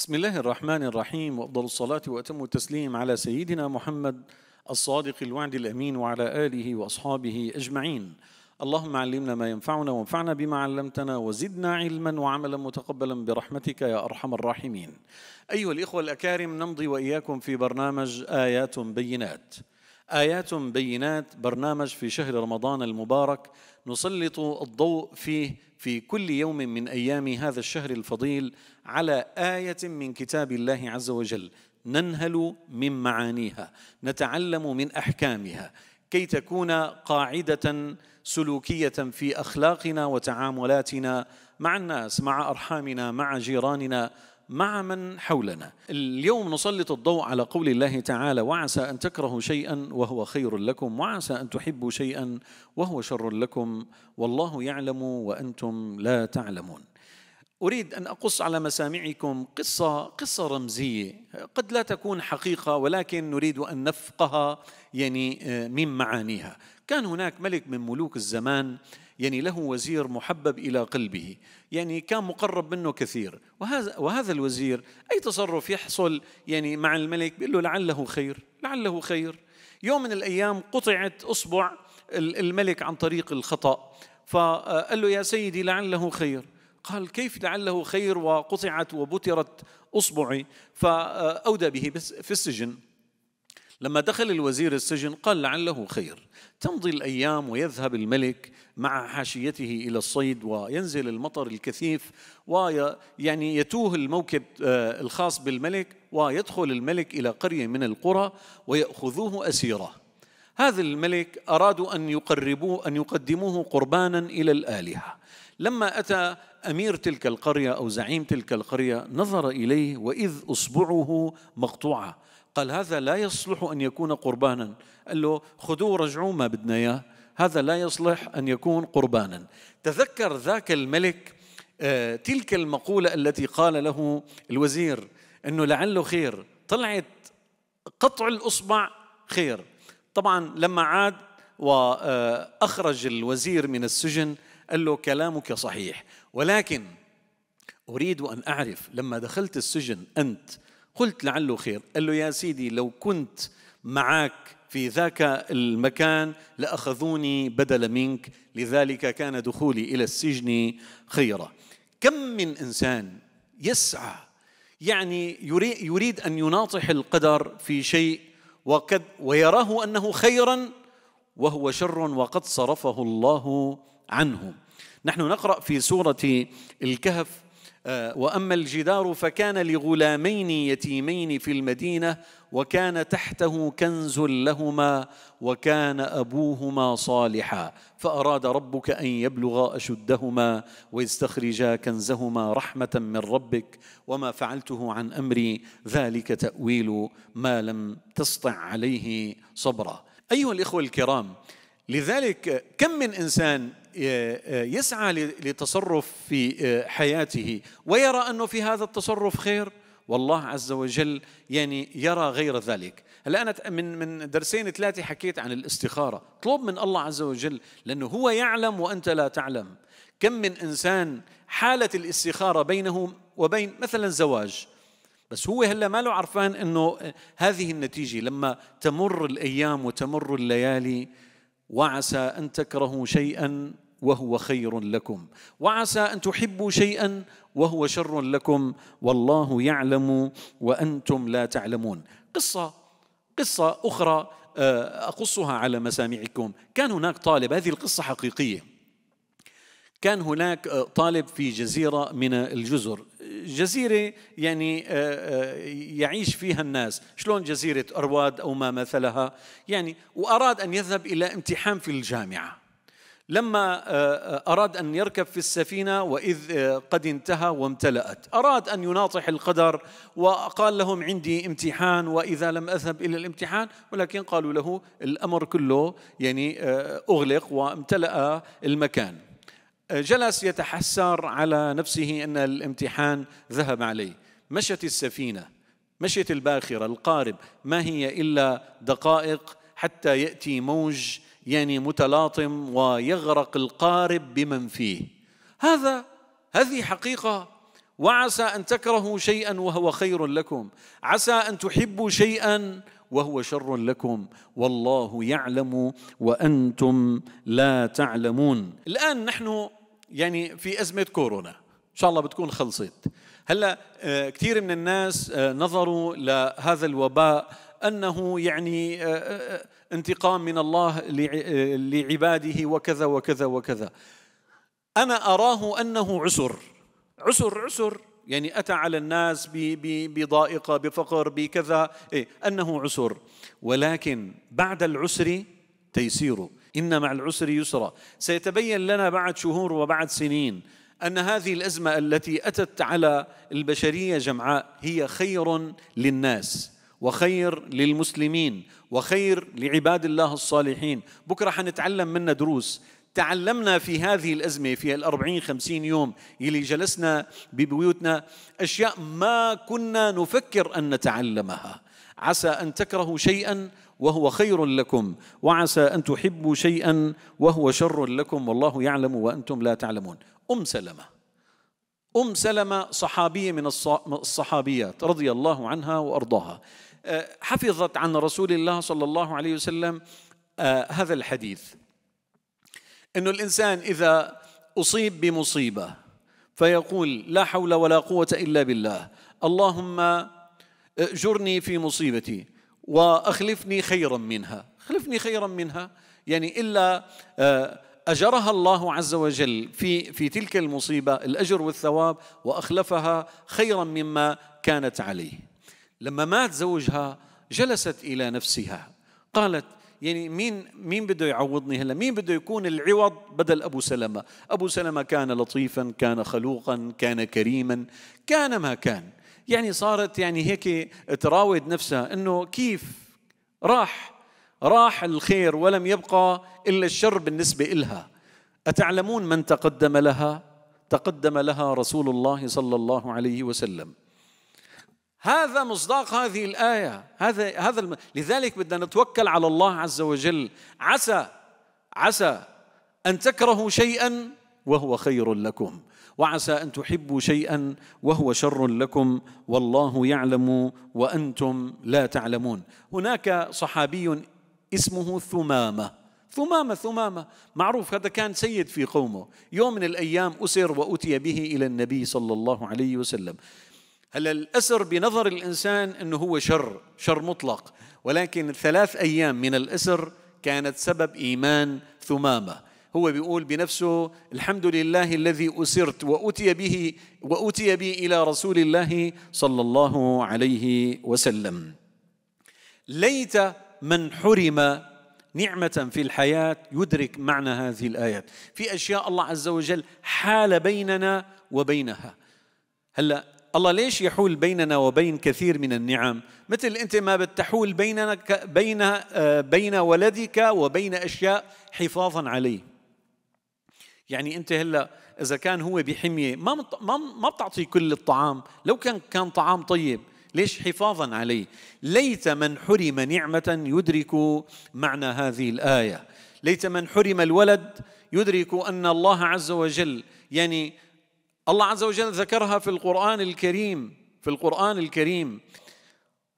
بسم الله الرحمن الرحيم وافضل الصلاه واتم التسليم على سيدنا محمد الصادق الوعد الامين وعلى اله واصحابه اجمعين. اللهم علمنا ما ينفعنا وانفعنا بما علمتنا وزدنا علما وعملا متقبلا برحمتك يا ارحم الراحمين. ايها الاخوه الاكارم نمضي واياكم في برنامج ايات بينات. آيات بينات برنامج في شهر رمضان المبارك نسلط الضوء فيه في كل يوم من أيام هذا الشهر الفضيل على آية من كتاب الله عز وجل ننهل من معانيها نتعلم من أحكامها كي تكون قاعدة سلوكية في أخلاقنا وتعاملاتنا مع الناس مع أرحامنا مع جيراننا مع من حولنا اليوم نسلط الضوء على قول الله تعالى وعسى أن تكرهوا شيئا وهو خير لكم وعسى أن تحبوا شيئا وهو شر لكم والله يعلم وأنتم لا تعلمون أريد أن أقص على مسامعكم قصة قصة رمزية قد لا تكون حقيقة ولكن نريد أن نفقها يعني آه، من معانيها كان هناك ملك من ملوك الزمان يعني له وزير محبب إلى قلبه يعني كان مقرب منه كثير وهذا, وهذا الوزير أي تصرف يحصل يعني مع الملك بيقول له لعله خير لعله خير يوم من الأيام قطعت أصبع الملك عن طريق الخطأ فقال له يا سيدي لعله خير قال كيف لعله خير وقطعت وبترت أصبعي فأودى به في السجن لما دخل الوزير السجن قال لعله خير تمضي الأيام ويذهب الملك مع حاشيته إلى الصيد وينزل المطر الكثيف ويعني يتوه الموكب آه، الخاص بالملك ويدخل الملك إلى قرية من القرى ويأخذوه أسيرة هذا الملك أرادوا أن يقربوه أن يقدموه قربانا إلى الآلهة لما أتى أمير تلك القرية أو زعيم تلك القرية نظر إليه وإذ أصبعه مقطوعة قال هذا لا يصلح أن يكون قربانا قال له خذوه ورجعوه ما بدنا إياه هذا لا يصلح أن يكون قربانا تذكر ذاك الملك آه، تلك المقولة التي قال له الوزير أنه لعله خير طلعت قطع الأصبع خير طبعا لما عاد وأخرج الوزير من السجن قال له كلامك صحيح ولكن أريد أن أعرف لما دخلت السجن أنت قلت لعله خير قال له يا سيدي لو كنت معك في ذاك المكان لأخذوني بدل منك لذلك كان دخولي إلى السجن خيرا كم من إنسان يسعى يعني يريد أن يناطح القدر في شيء وقد ويراه أنه خيرا وهو شر وقد صرفه الله عنه نحن نقرأ في سورة الكهف آه، واما الجدار فكان لغلامين يتيمين في المدينه وكان تحته كنز لهما وكان ابوهما صالحا فاراد ربك ان يبلغا اشدهما ويستخرجا كنزهما رحمه من ربك وما فعلته عن امري ذلك تاويل ما لم تسطع عليه صبرا ايها الاخوه الكرام لذلك كم من انسان آه، آه، يسعى لتصرف في آه، حياته ويرى انه في هذا التصرف خير والله عز وجل يعني يرى غير ذلك هلا انا من من درسين ثلاثه حكيت عن الاستخاره اطلب من الله عز وجل لانه هو يعلم وانت لا تعلم كم من انسان حاله الاستخاره بينه وبين مثلا زواج بس هو هلا ما له عرفان انه هذه النتيجه لما تمر الايام وتمر الليالي وعسى ان تكرهوا شيئا وهو خير لكم وعسى ان تحبوا شيئا وهو شر لكم والله يعلم وانتم لا تعلمون قصه قصه اخرى آه، اقصها على مسامعكم كان هناك طالب هذه القصه حقيقيه كان هناك آه، طالب في جزيرة من الجزر جزيرة يعني آه، يعيش فيها الناس شلون جزيرة أرواد أو ما مثلها يعني وأراد أن يذهب إلى امتحان في الجامعة لما آه، آه، أراد أن يركب في السفينة وإذ آه، قد انتهى وامتلأت أراد أن يناطح القدر وقال لهم عندي امتحان وإذا لم أذهب إلى الامتحان ولكن قالوا له الأمر كله يعني أغلق وامتلأ المكان جلس يتحسر على نفسه أن الامتحان ذهب عليه مشت السفينة مشيت الباخرة القارب ما هي إلا دقائق حتى يأتي موج يعني متلاطم ويغرق القارب بمن فيه هذا هذه حقيقه وعسى ان تكرهوا شيئا وهو خير لكم عسى ان تحبوا شيئا وهو شر لكم والله يعلم وانتم لا تعلمون الان نحن يعني في ازمه كورونا ان شاء الله بتكون خلصت هلا آه، كثير من الناس آه، نظروا لهذا الوباء انه يعني آه، انتقام من الله لعباده وكذا وكذا وكذا أنا أراه أنه عسر عسر عسر يعني أتى على الناس بضائقة بفقر بكذا إيه أنه عسر ولكن بعد العسر تيسير إن مع العسر يسرا سيتبين لنا بعد شهور وبعد سنين أن هذه الأزمة التي أتت على البشرية جمعاء هي خير للناس وخير للمسلمين وخير لعباد الله الصالحين بكرة حنتعلم منه دروس تعلمنا في هذه الأزمة في الأربعين خمسين يوم يلي جلسنا ببيوتنا أشياء ما كنا نفكر أن نتعلمها عسى أن تكرهوا شيئا وهو خير لكم وعسى أن تحبوا شيئا وهو شر لكم والله يعلم وأنتم لا تعلمون أم سلمة أم سلمة صحابية من الصحابيات رضي الله عنها وأرضاها أه، حفظت عن رسول الله صلى الله عليه وسلم أه، هذا الحديث أنه الإنسان إذا أصيب بمصيبة فيقول لا حول ولا قوة إلا بالله اللهم جرني في مصيبتي وأخلفني خيرا منها خلفني خيرا منها يعني إلا أه، اجرها الله عز وجل في في تلك المصيبه الاجر والثواب واخلفها خيرا مما كانت عليه. لما مات زوجها جلست الى نفسها قالت يعني مين مين بده يعوضني هلا مين بده يكون العوض بدل ابو سلمه ابو سلمه كان لطيفا كان خلوقا كان كريما كان ما كان يعني صارت يعني هيك تراود نفسها انه كيف راح راح الخير ولم يبقى إلا الشر بالنسبة إلها أتعلمون من تقدم لها؟ تقدم لها رسول الله صلى الله عليه وسلم هذا مصداق هذه الآية هذا هذا الم... لذلك بدنا نتوكل على الله عز وجل عسى عسى أن تكرهوا شيئا وهو خير لكم وعسى أن تحبوا شيئا وهو شر لكم والله يعلم وأنتم لا تعلمون هناك صحابي اسمه ثمامه ثمامه ثمامه معروف هذا كان سيد في قومه يوم من الايام اسر واتي به الى النبي صلى الله عليه وسلم هلا الاسر بنظر الانسان انه هو شر شر مطلق ولكن ثلاث ايام من الاسر كانت سبب ايمان ثمامه هو بيقول بنفسه الحمد لله الذي اسرت واتي به واتي بي الى رسول الله صلى الله عليه وسلم ليت من حرم نعمة في الحياة يدرك معنى هذه الآيات في أشياء الله عز وجل حال بيننا وبينها هلا الله ليش يحول بيننا وبين كثير من النعم مثل أنت ما بتحول بينك بين آه، بين ولدك وبين أشياء حفاظا عليه يعني أنت هلا إذا كان هو بحمية ما ما بتعطي بتعطيه كل الطعام لو كان كان طعام طيب ليش حفاظا عليه ليت من حرم نعمة يدرك معنى هذه الآية ليت من حرم الولد يدرك أن الله عز وجل يعني الله عز وجل ذكرها في القرآن الكريم في القرآن الكريم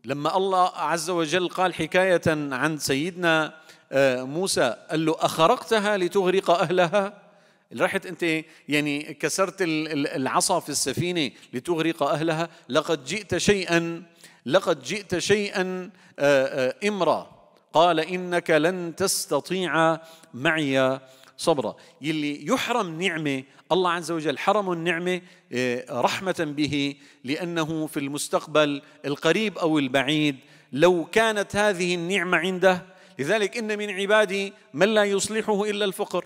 لما الله عز وجل قال حكاية عن سيدنا آه، موسى قال له أخرقتها لتغرق أهلها رحت انت يعني كسرت العصا في السفينه لتغرق اهلها لقد جئت شيئا لقد جئت شيئا آه، آه، امرا قال انك لن تستطيع معي صبرا يلي يحرم نعمه الله عز وجل حرم النعمه آه، رحمه به لانه في المستقبل القريب او البعيد لو كانت هذه النعمه عنده لذلك ان من عبادي من لا يصلحه الا الفقر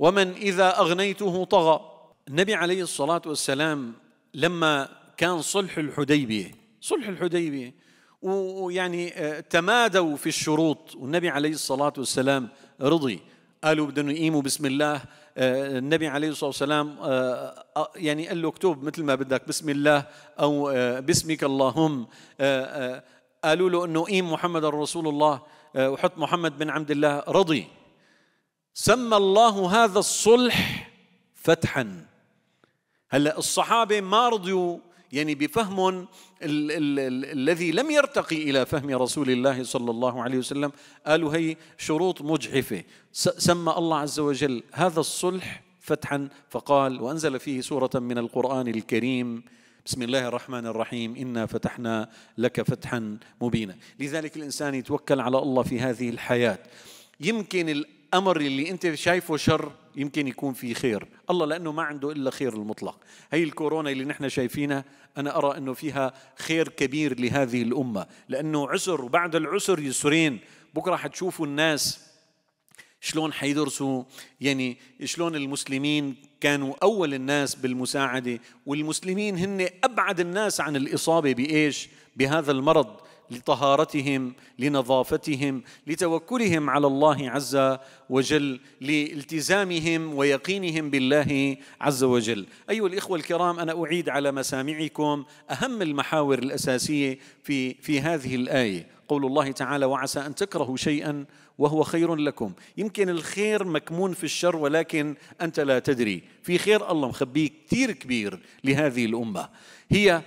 ومن إذا أغنيته طغى النبي عليه الصلاة والسلام لما كان صلح الحديبية صلح الحديبية ويعني آه، تمادوا في الشروط والنبي عليه الصلاة والسلام رضي قالوا بدنا نقيموا بسم الله آه، النبي عليه الصلاة والسلام آه، يعني قال له اكتب مثل ما بدك بسم الله أو باسمك اللهم قالوا له أنه قيم محمد رسول الله وحط محمد بن عبد الله رضي سمى الله هذا الصلح فتحا هلا الصحابه ما رضيوا يعني بفهم ال ال ال الذي لم يرتقي الى فهم رسول الله صلى الله عليه وسلم قالوا هي شروط مجحفه سمى الله عز وجل هذا الصلح فتحا فقال وانزل فيه سوره من القران الكريم بسم الله الرحمن الرحيم انا فتحنا لك فتحا مبينا لذلك الانسان يتوكل على الله في هذه الحياه يمكن الامر اللي انت شايفه شر يمكن يكون فيه خير الله لانه ما عنده الا خير المطلق هي الكورونا اللي نحن شايفينها انا ارى انه فيها خير كبير لهذه الامه لانه عسر وبعد العسر يسرين بكره حتشوفوا الناس شلون حيدرسوا يعني شلون المسلمين كانوا اول الناس بالمساعده والمسلمين هن ابعد الناس عن الاصابه بايش بهذا المرض لطهارتهم لنظافتهم لتوكلهم على الله عز وجل لالتزامهم ويقينهم بالله عز وجل ايها الاخوه الكرام انا اعيد على مسامعكم اهم المحاور الاساسيه في في هذه الايه قول الله تعالى وعسى ان تكرهوا شيئا وهو خير لكم يمكن الخير مكمون في الشر ولكن انت لا تدري في خير الله مخبيه كثير كبير لهذه الامه هي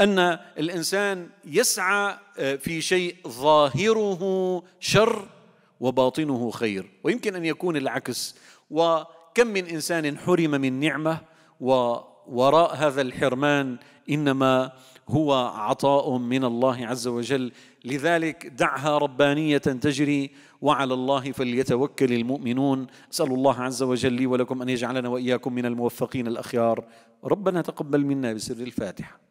ان الانسان يسعى آه، في شيء ظاهره شر وباطنه خير ويمكن ان يكون العكس وكم من انسان حرم من نعمه ووراء هذا الحرمان انما هو عطاء من الله عز وجل لذلك دعها ربانيه تجري وعلى الله فليتوكل المؤمنون اسال الله عز وجل لي ولكم ان يجعلنا واياكم من الموفقين الاخيار ربنا تقبل منا بسر الفاتحه